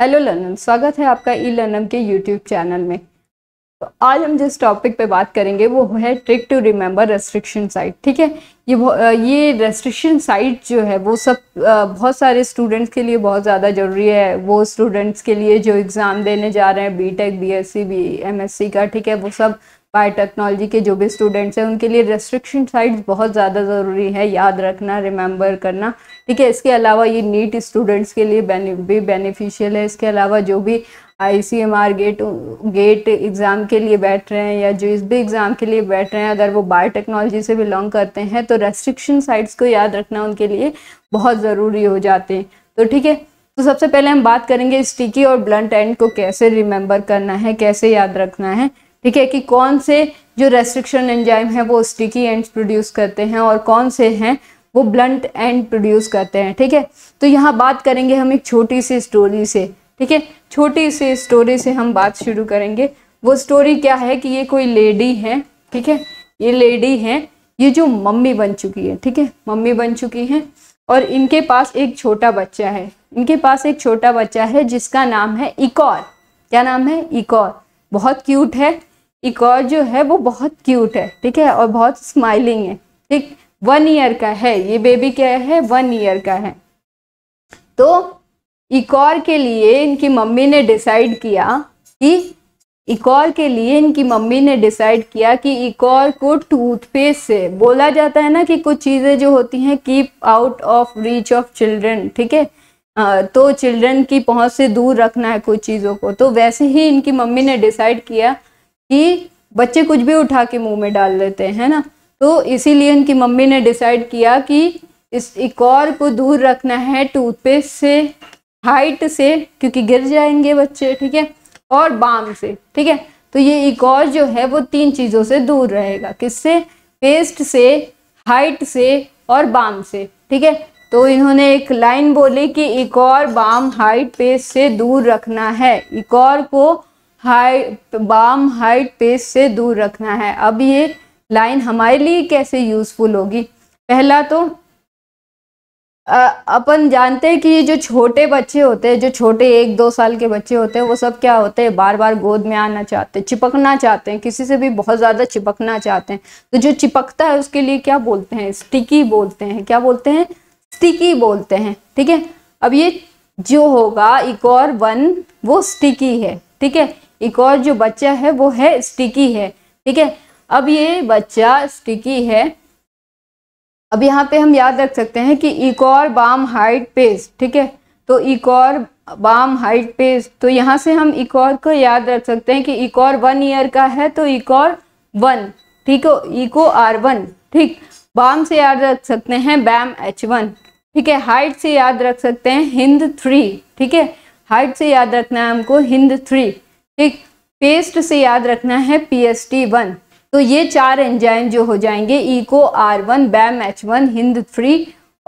Hello लर्नम स्वागत है आपका ई लर्नम के यूट्यूब चैनल में तो आज हम जिस टॉपिक पे बात करेंगे वो है trick to remember restriction site ठीक है ये ये रेस्ट्रिक्शन साइट जो है वो सब बहुत सारे स्टूडेंट्स के लिए बहुत ज़्यादा ज़रूरी है वो स्टूडेंट्स के लिए जो एग्ज़ाम देने जा रहे हैं B tech B S C B M S C का ठीक है वो सब बायोटेक्नोलॉजी के जो भी स्टूडेंट्स हैं उनके लिए रेस्ट्रिक्शन साइट्स बहुत ज़्यादा ज़रूरी है याद रखना रिमेंबर करना ठीक है इसके अलावा ये नीट स्टूडेंट्स के लिए भी बेनिफिशियल है इसके अलावा जो भी I C M R GATE GATE exam के लिए बैठ रहे हैं या जो इस भी एग्ज़ाम के लिए बैठ रहे हैं अगर वो बायोटेक्नोलॉजी से बिलोंग करते हैं तो रेस्ट्रिक्शन साइट्स को याद रखना उनके लिए बहुत ज़रूरी हो जाते हैं तो ठीक है तो सबसे पहले हम बात करेंगे स्टिकी और ब्लंट एंड को कैसे रिमेंबर करना है कैसे याद रखना है ठीक है कि कौन से जो रेस्ट्रिक्शन एंजाइम है वो स्टिकी एंड प्रोड्यूस करते हैं और कौन से हैं वो ब्लंट एंड प्रोड्यूस करते हैं ठीक है तो यहाँ बात करेंगे हम एक छोटी सी स्टोरी से ठीक है छोटी सी स्टोरी से हम बात शुरू करेंगे वो स्टोरी क्या है कि ये कोई लेडी है ठीक है ये लेडी है ये जो मम्मी बन चुकी है ठीक है मम्मी बन चुकी है और इनके पास एक छोटा बच्चा है इनके पास एक छोटा बच्चा है जिसका नाम है इकोर क्या नाम है इकोर बहुत क्यूट है और जो है वो बहुत क्यूट है ठीक है और बहुत स्माइलिंग है ठीक वन ईयर का है ये बेबी क्या है वन ईयर का है तो इकोर के लिए इनकी मम्मी ने डिसाइड किया कि इकोर के लिए इनकी मम्मी ने डिसाइड किया कि इकोर को टूथपेस्ट से बोला जाता है ना कि कुछ चीज़ें जो होती हैं keep out of reach of children ठीक है तो चिल्ड्रन की पहुंच से दूर रखना है कुछ चीज़ों को तो वैसे ही इनकी मम्मी ने डिसाइड किया कि बच्चे कुछ भी उठा के मुंह में डाल लेते हैं ना तो इसीलिए इनकी मम्मी ने डिसाइड किया कि इस इकॉर को दूर रखना है टूथपेस्ट से हाइट से क्योंकि गिर जाएंगे बच्चे ठीक है और बाम से ठीक है तो ये इकॉर जो है वो तीन चीज़ों से दूर रहेगा किससे पेस्ट से हाइट से और बाम से ठीक है तो इन्होंने एक लाइन बोली कि और बाम हाइट पेस्ट से दूर रखना है इकॉर को हाइट बाम हाइट पेज से दूर रखना है अब ये लाइन हमारे लिए कैसे यूज़फुल होगी पहला तो अपन जानते हैं कि ये जो छोटे बच्चे होते हैं जो छोटे एक दो साल के बच्चे होते हैं वो सब क्या होते हैं बार बार गोद में आना चाहते हैं चिपकना चाहते हैं किसी से भी बहुत ज़्यादा चिपकना चाहते हैं तो जो चिपकता है उसके लिए क्या बोलते हैं स्टिकी बोलते हैं क्या बोलते हैं स्टिकी बोलते हैं ठीक है अब ये जो होगा इकोर वन वो स्टिकी है ठीक है एक और जो बच्चा है वो है स्टिकी है ठीक है अब ये बच्चा स्टिकी है अब यहाँ पे हम याद रख सकते हैं कि इकोर बाम हाइट पेज ठीक है तो इकोर बाम हाइट पेज तो यहाँ से हम इकोर को याद रख सकते हैं कि इकोर वन ईयर का है तो इकोर वन ठीक है इको आर वन ठीक बाम से याद रख सकते हैं बैम एच वन ठीक है हाइट से याद रख सकते हैं हिंद थ्री ठीक है हाइट से याद रखना है हमको हिंद थ्री ठीक पेस्ट से याद रखना है पी एस टी वन तो ये चार एंजाइम जो हो जाएंगे Eco R one Bam H one Hind three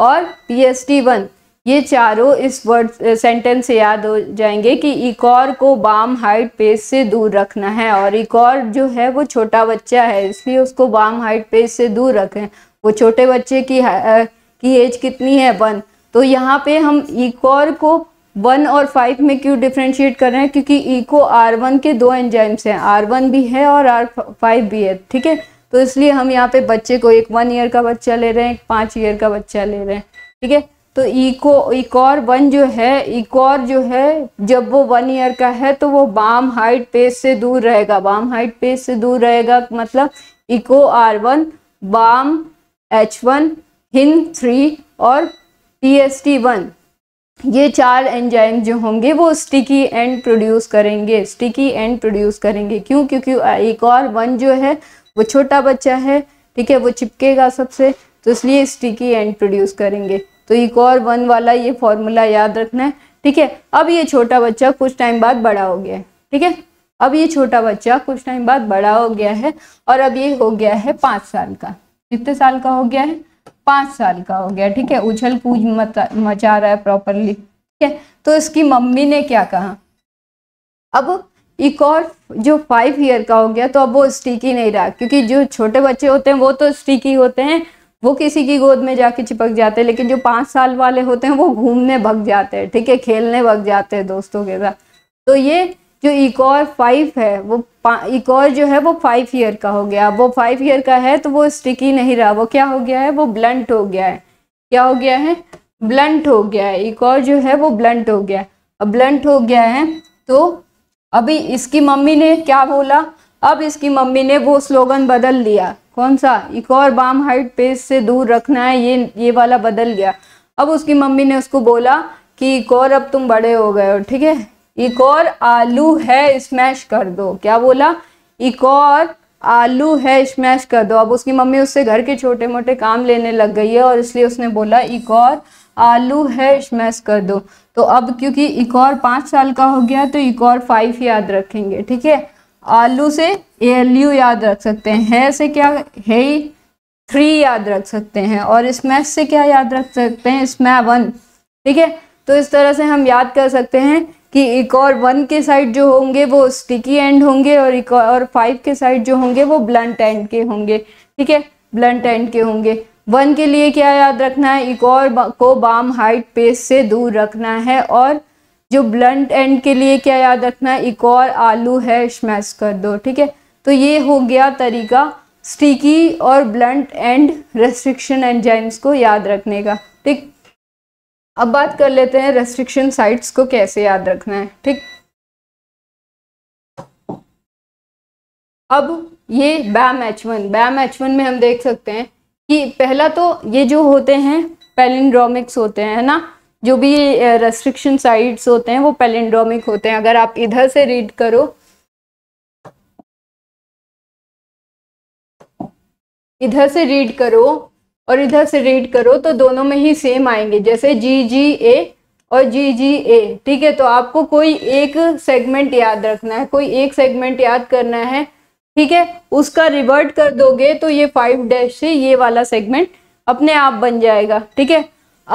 और पी एस टी वन ये चारों इस वर्ड सेंटेंस से याद हो जाएंगे कि इकॉर e को बाम हाइट पेज से दूर रखना है और इकॉर e जो है वो छोटा बच्चा है इसलिए उसको बाम हाइट पेज से दूर रखें वो छोटे बच्चे की की एज कितनी है वन तो यहाँ पे हम इकॉर e को वन और फाइव में क्यों डिफ्रेंशिएट कर रहे हैं क्योंकि इको आर वन के दो एंजाइम्स हैं आर वन भी है और आर फाइव भी है ठीक है तो इसलिए हम यहाँ पे बच्चे को एक वन ईयर का बच्चा ले रहे हैं एक पाँच ईयर का बच्चा ले रहे हैं ठीक है तो इको इकोर वन जो है इकोर जो है जब वो वन ईयर का है तो वो बाम हाइट पेज से दूर रहेगा बाम हाइट पेज से दूर रहेगा मतलब Eco R one Bam H one Hin three और पी एस टी वन ये चार एंजाइम जो होंगे वो स्टिकी एंड प्रोड्यूस करेंगे स्टिकी एंड प्रोड्यूस करेंगे क्यों क्योंकि एक और वन जो है वो छोटा बच्चा है ठीक है वो चिपकेगा सबसे तो इसलिए स्टिकी एंड प्रोड्यूस करेंगे तो एक और वन वाला ये फॉर्मूला याद रखना है ठीक है अब ये छोटा बच्चा कुछ टाइम बाद बड़ा हो गया है ठीक है अब ये छोटा बच्चा कुछ टाइम बाद बड़ा हो गया है और अब ये हो गया है पाँच साल का कितने साल का हो गया है पांच साल का हो गया ठीक है उछल कूद मचा रहा है प्रॉपरली ठीक है तो इसकी मम्मी ने क्या कहा अब एक और जो फाइव ईयर का हो गया तो अब वो स्टिकी नहीं रहा क्योंकि जो छोटे बच्चे होते हैं वो तो स्टिकी होते हैं वो किसी की गोद में जाके चिपक जाते हैं लेकिन जो पांच साल वाले होते हैं वो घूमने भग जाते हैं ठीक है खेलने भग जाते हैं दोस्तों के साथ तो ये जो और फाइव है वो एक और जो है वो फाइव ईयर का हो गया वो फाइव ईयर का है तो वो स्टिकी नहीं रहा वो क्या हो गया है वो ब्लंट हो गया है क्या हो गया है ब्लंट हो गया है एक और जो है वो ब्लंट हो गया अब ब्लंट हो गया है तो अभी इसकी मम्मी ने क्या बोला अब इसकी मम्मी ने वो स्लोगन बदल लिया कौन सा एक और बाम हाइट पेज से दूर रखना है ये ये वाला बदल गया अब उसकी मम्मी ने उसको बोला कि एक और अब तुम बड़े हो गए हो ठीक है एक और आलू है स्मैश कर दो क्या बोला एक और आलू है स्मैश कर दो अब उसकी मम्मी उससे घर के छोटे मोटे काम लेने लग गई है और इसलिए उसने बोला एक और आलू है स्मैश कर दो तो अब क्योंकि एक और पाँच साल का हो गया तो एक और फाइव याद रखेंगे ठीक है आलू से एल यू याद रख सकते हैं है से क्या है थ्री याद रख सकते हैं और स्मैश से क्या याद रख सकते हैं स्मै वन ठीक है तो इस तरह से हम याद कर सकते हैं कि एक और वन के साइड जो होंगे वो स्टिकी एंड होंगे और एक और फाइव के साइड जो होंगे वो ब्लंट एंड के होंगे ठीक है ब्लंट एंड के होंगे वन के लिए क्या याद रखना है एक और को बाम हाइट पेस से दूर रखना है और जो ब्लंट एंड के लिए क्या याद रखना है एक और आलू है स्मैश कर दो ठीक है तो ये हो गया तरीका स्टिकी और ब्लंट एंड रेस्ट्रिक्शन एंजाइम्स को याद रखने का ठीक अब बात कर लेते हैं रेस्ट्रिक्शन साइट्स को कैसे याद रखना है ठीक अब ये Bam H one Bam H one में हम देख सकते हैं कि पहला तो ये जो होते हैं पेलिंड्रोमिक्स होते हैं ना जो भी रेस्ट्रिक्शन साइट्स होते हैं वो पेलिंड्रोमिक होते हैं अगर आप इधर से रीड करो इधर से रीड करो और इधर से रीड करो तो दोनों में ही सेम आएंगे जैसे जी जी ए और जी जी ए ठीक है तो आपको कोई एक सेगमेंट याद रखना है कोई एक सेगमेंट याद करना है ठीक है उसका रिवर्ट कर दोगे तो ये फाइव डैश से ये वाला सेगमेंट अपने आप बन जाएगा ठीक है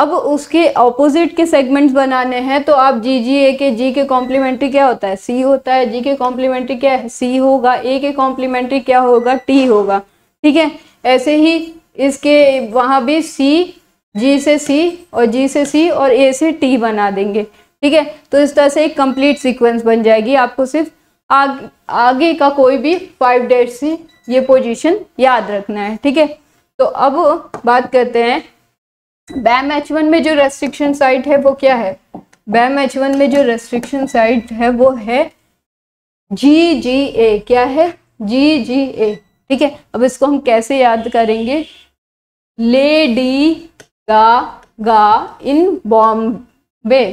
अब उसके ऑपोजिट के सेगमेंट्स बनाने हैं तो आप जी जी ए के जी के कॉम्प्लीमेंट्री क्या होता है सी होता है जी के कॉम्प्लीमेंट्री क्या है सी होगा ए के कॉम्प्लीमेंट्री क्या होगा टी होगा ठीक है ऐसे ही इसके वहाँ भी सी जी से सी और जी से सी और ए से टी बना देंगे ठीक है तो इस तरह से एक कंप्लीट सीक्वेंस बन जाएगी आपको सिर्फ आग, आगे का कोई भी फाइव डेट से ये पोजीशन याद रखना है ठीक है तो अब बात करते हैं बैम एच वन में जो रेस्ट्रिक्शन साइट है वो क्या है बैम एच वन में जो रेस्ट्रिक्शन साइट है वो है जी जी ए क्या है जी जी ए ठीक है अब इसको हम कैसे याद करेंगे लेडी गा गा इन बॉम्बे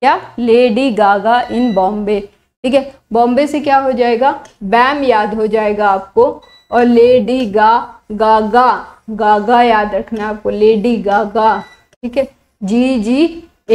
क्या लेडी गागा इन बॉम्बे ठीक है बॉम्बे से क्या हो जाएगा बैम याद हो जाएगा आपको और लेडी गा गागा गागा याद रखना आपको लेडी गागा ठीक है जी जी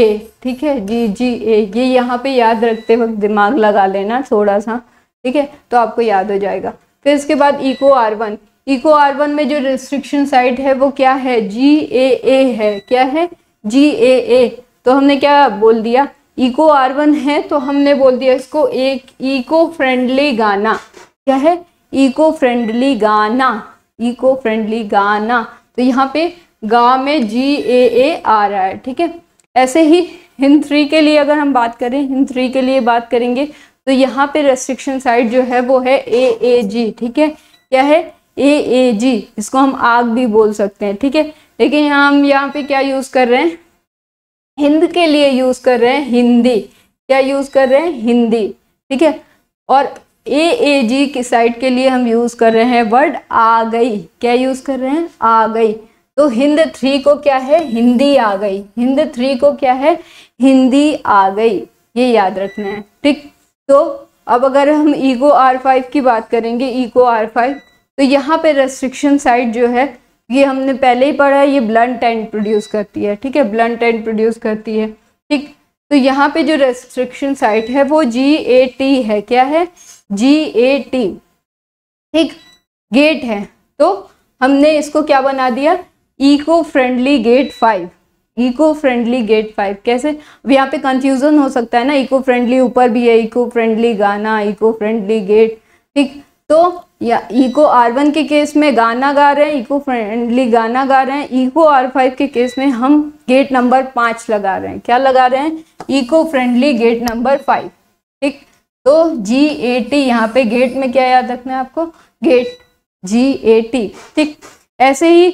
ए ठीक है जी जी ए ये यहाँ पे याद रखते वक्त दिमाग लगा लेना थोड़ा सा ठीक है तो आपको याद हो जाएगा फिर इसके बाद Eco R one Eco R में जो रिस्ट्रिक्शन साइट है वो क्या है जी ए ए है क्या है जी ए ए तो हमने क्या बोल दिया इको आर वन है तो हमने बोल दिया इसको एक इको फ्रेंडली गाना क्या है इको फ्रेंडली गाना इको फ्रेंडली गाना तो यहाँ पे गा में जी ए ए आ रहा है ठीक है ऐसे ही हिंद थ्री के लिए अगर हम बात करें हिंद थ्री के लिए बात करेंगे तो यहाँ पे रेस्ट्रिक्शन साइट जो है वो है ए ए जी ठीक है क्या है ए ए जी इसको हम आग भी बोल सकते हैं ठीक है लेकिन हम यहाँ पे क्या यूज़ कर रहे हैं हिंद के लिए यूज़ कर रहे हैं हिंदी क्या यूज़ कर रहे हैं हिंदी ठीक है और ए ए जी की साइड के लिए हम यूज़ कर रहे हैं वर्ड आ गई क्या यूज़ कर रहे हैं आ गई तो हिंद थ्री को क्या है हिंदी आ गई हिंद थ्री को क्या है हिंदी आ गई ये याद रखना है ठीक तो अब अगर हम ईगो आर फाइव की बात करेंगे ईगो आर फाइव तो यहाँ पे रेस्ट्रिक्शन साइड जो है ये हमने पहले ही पढ़ा है ये ब्लंट एंड प्रोड्यूस करती है ठीक है ब्लंट एंड प्रोड्यूस करती है ठीक तो यहाँ पे जो रेस्ट्रिक्शन साइट है वो जी ए टी है क्या है जी ए टी ठीक गेट है तो हमने इसको क्या बना दिया eco friendly gate five eco friendly gate five कैसे अब यहाँ पे कंफ्यूजन हो सकता है ना इको फ्रेंडली ऊपर भी है इको फ्रेंडली गाना इको फ्रेंडली गेट ठीक तो या इको आर वन के केस में गाना गा रहे हैं इको फ्रेंडली गाना गा रहे हैं इको आर फाइव के केस में हम गेट नंबर पाँच लगा रहे हैं क्या लगा रहे हैं eco friendly gate number five ठीक तो जी ए टी यहाँ पे गेट में क्या याद रखना है आपको गेट जी ए टी ठीक ऐसे ही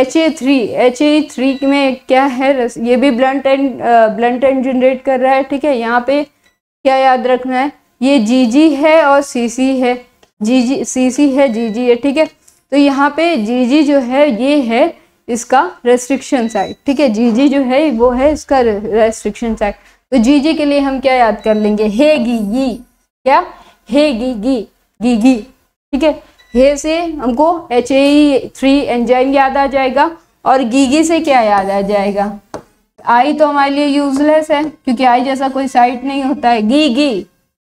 H A three H A three में क्या है ये भी blunt end blunt end generate कर रहा है ठीक है यहाँ पे क्या याद रखना है ये जी जी है और सी सी है जी जी सी सी है जी जी है ठीक है तो यहाँ पे जी जी जो है ये है इसका रेस्ट्रिक्शन साइड ठीक है जी जी जो है वो है इसका रेस्ट्रिक्शन साइड तो जी जी के लिए हम क्या याद कर लेंगे हे गी गी क्या हे गी गी गी गी ठीक है हे से हमको एच ए थ्री एंजाइम याद आ जाएगा और गी से क्या याद आ जाएगा आई तो हमारे लिए यूजलेस है क्योंकि आई जैसा कोई साइट नहीं होता है गी गी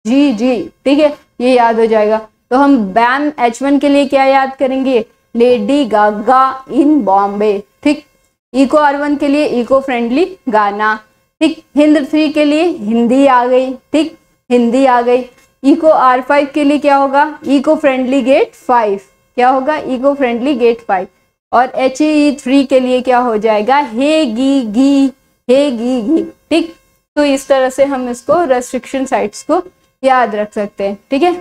जी जी ठीक है ये याद हो जाएगा तो हम बैम एच वन के लिए क्या याद करेंगे लेडी गागा इन बॉम्बे ठीक इको वन के लिए इको फ्रेंडली गाना ठीक हिंद थ्री के लिए हिंदी आ गई ठीक हिंदी आ गई इको आर फाइव के लिए क्या होगा इको फ्रेंडली गेट फाइव क्या होगा इको फ्रेंडली गेट फाइव और एच ई थ्री के लिए क्या हो जाएगा हे गी गी हे गी गी ठीक तो इस तरह से हम इसको रेस्ट्रिक्शन साइट्स को याद रख सकते हैं ठीक है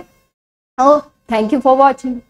Oh, thank you for watching.